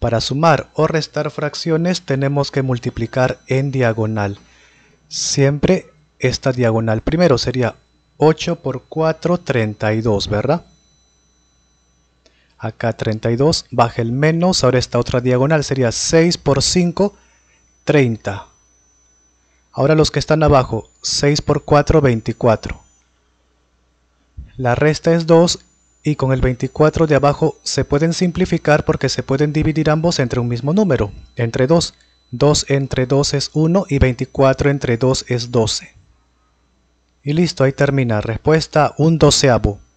Para sumar o restar fracciones tenemos que multiplicar en diagonal. Siempre esta diagonal primero sería 8 por 4, 32, ¿verdad? Acá 32, baja el menos, ahora esta otra diagonal sería 6 por 5, 30. Ahora los que están abajo, 6 por 4, 24. La resta es 2 y con el 24 de abajo se pueden simplificar porque se pueden dividir ambos entre un mismo número, entre 2. 2 entre 2 es 1 y 24 entre 2 es 12. Y listo, ahí termina. Respuesta un doceavo.